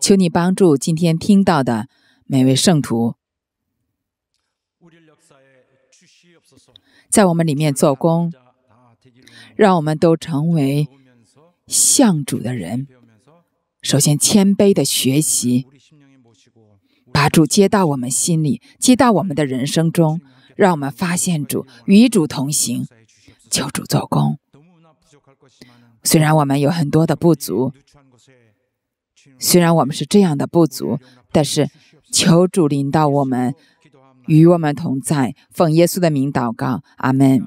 求你帮助今天听到的每位圣徒，在我们里面做工，让我们都成为向主的人。首先，谦卑的学习，把主接到我们心里，接到我们的人生中，让我们发现主，与主同行。求主做工，虽然我们有很多的不足，虽然我们是这样的不足，但是求主临到我们，与我们同在。奉耶稣的名祷告，阿门。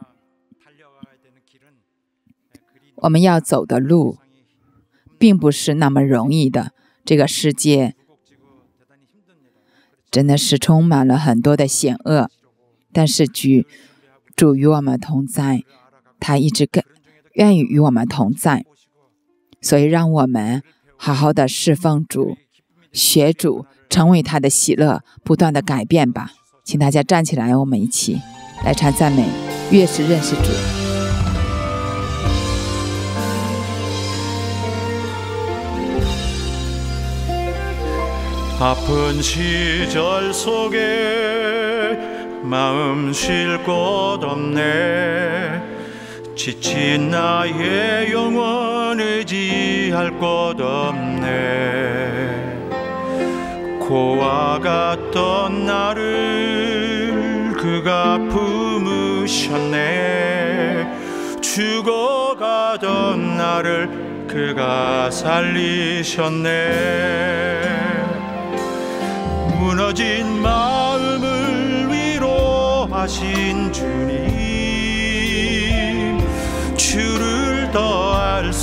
我们要走的路，并不是那么容易的。这个世界真的是充满了很多的险恶，但是主与我们同在。他一直跟愿意与我们同在，所以让我们好好的侍奉主、学主、成为他的喜乐，不断的改变吧。请大家站起来，我们一起来唱赞美。越是认识主，阿芬，失节，心内。 지친 나의 영혼 의지할 것 없네 고와 같던 나를 그가 품으셨네 죽어가던 나를 그가 살리셨네 무너진 마음을 위로하신 주님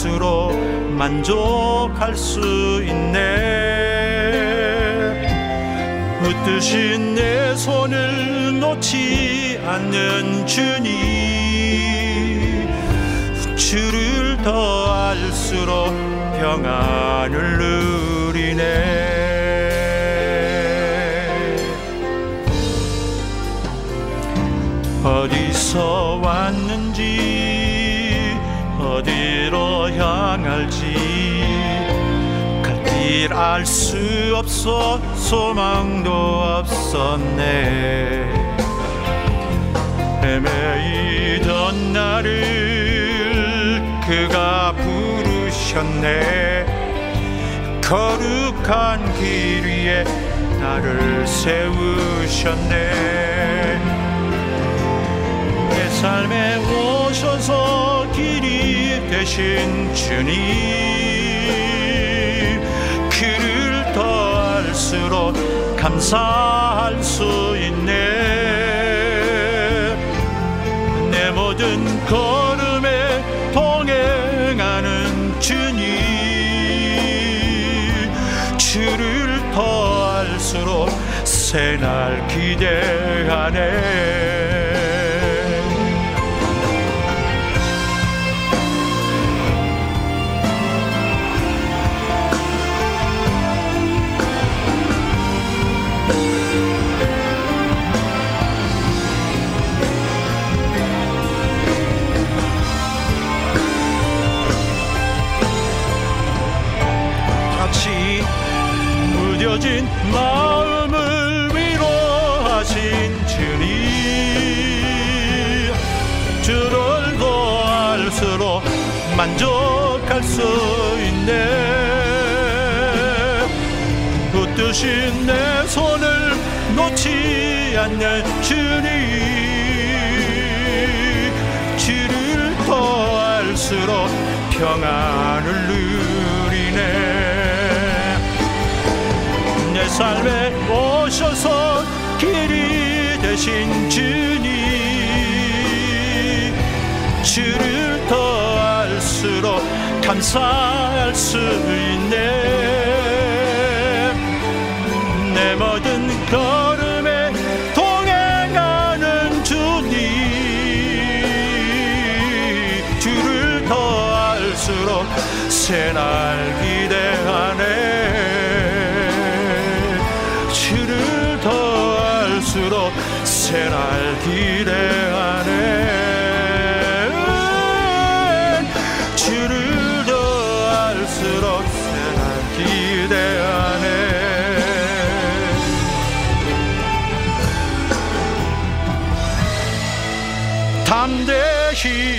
스스로 만족할 수 있네 붙드신 내 손을 놓지 않는 주님 주를 더 알수록 평안을 누리네 어디서 왔는 길알수 없어 소망도 없었네 헤매이던 나를 그가 부르셨네 거룩한 길 위에 나를 세우셨네 내 삶에 오셔서 길이 되신 주님 갈수록 감사할 수 있네 내 모든 걸음에 동행하는 주님 주를 더할수록 새 날 기대하네 무너진 마음을 위로하신 주님 주를 더할수록 만족할 수 있네 붙드신 내 손을 놓지 않는 주님 주를 더 알수록 평안을 삶에 오셔서 길이 되신 주님 주를 더 알수록 감사할 수 있네 내 모든 걸음에 동행하는 주님 주를 더 알수록 새날 새날 기대 안에 주를 더 알수록 새날 기대 안에 담대히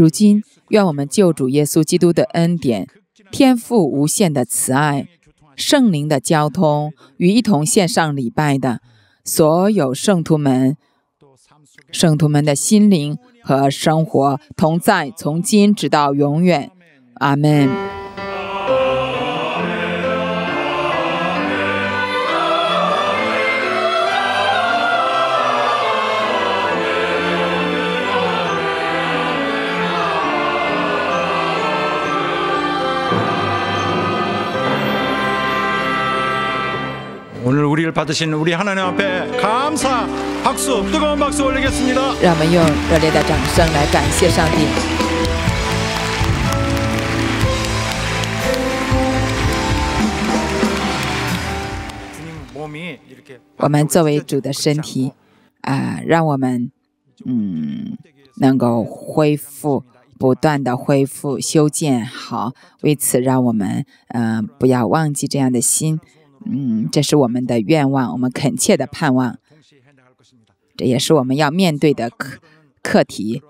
如今，愿我们救主耶稣基督的恩典、天赋无限的慈爱、圣灵的交通与一同献上礼拜的所有圣徒们，圣徒们的心灵和生活同在，从今直到永远。阿门。让我们用热烈的掌声来感谢上帝。我们作为主的身体啊，让我们嗯能够恢复、不断的恢复、修建好。为此，让我们嗯不要忘记这样的心。嗯，这是我们的愿望，我们恳切的盼望，这也是我们要面对的课课题。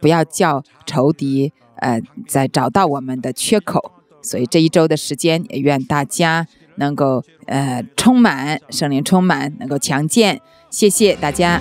不要叫仇敌呃在找到我们的缺口。所以这一周的时间，愿大家能够呃充满，生灵，充满，能够强健。谢谢大家。